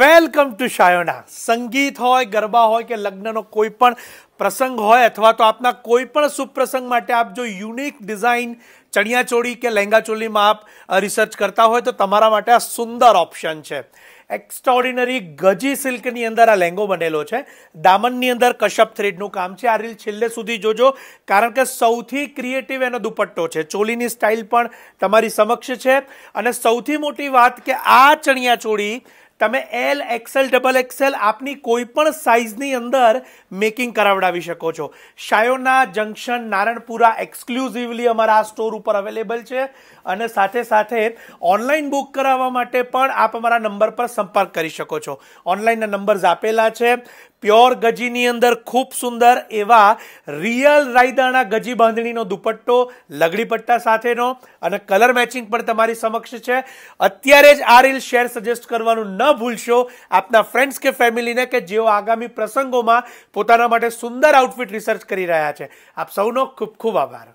welcome to શાયોના સંગીત હોય ગરબા હોય કે લગ્નનો કોઈ પણ પ્રસંગ હોય અથવા તો આપના કોઈ પણ સુપ્રસંગ માટે આપ જો યુનિક ડિઝાઇન ચણિયાચોળી કે લહેંગા ચોલીમાં આપ રિસર્ચ કરતા હોય તો તમારા માટે આ સુંદર ઓપ્શન છે એક્સ્ટ્રાઓર્ડિનરી ગજી સિલ્કની અંદર આ લહેંગો બનેલો છે દામનની અંદર કશપ થ્રેડનું કામ છે આ રીલ છેલ્લે સુધી જોજો કારણ કે સૌથી ક્રિએટિવ એનો દુપટ્ટો છે ચોલીની સ્ટાઇલ પણ તમારી સમક્ષ છે અને સૌથી મોટી વાત કે આ ચણિયાચોળી તમે એલ એક્સેલ ડબલ એક્સેલ આપની કોઈ પણ સાઇઝની અંદર મેકિંગ કરાવડાવી શકો છો શાયોના જંકશન નારણપુરા એક્સક્લુઝિવલી અમારા આ સ્ટોર ઉપર અવેલેબલ છે અને સાથે સાથે ઓનલાઈન બુક કરાવવા માટે પણ આપ અમારા નંબર પર સંપર્ક કરી શકો છો ઓનલાઈનના નંબર્સ આપેલા છે પ્યોર ગજીની અંદર ખૂબ સુંદર એવા રિયલ રાયદાણા ગજી બાંધણીનો દુપટ્ટો લગડી પટ્ટા સાથેનો અને કલર મેચિંગ પણ તમારી સમક્ષ છે અત્યારે જ આ રીલ શેર સજેસ્ટ કરવાનું ન ભૂલશો આપના ફ્રેન્ડ્સ કે ફેમિલીને કે જેઓ આગામી પ્રસંગોમાં પોતાના માટે સુંદર આઉટફિટ રિસર્ચ કરી રહ્યા છે આપ સૌનો ખૂબ ખૂબ આભાર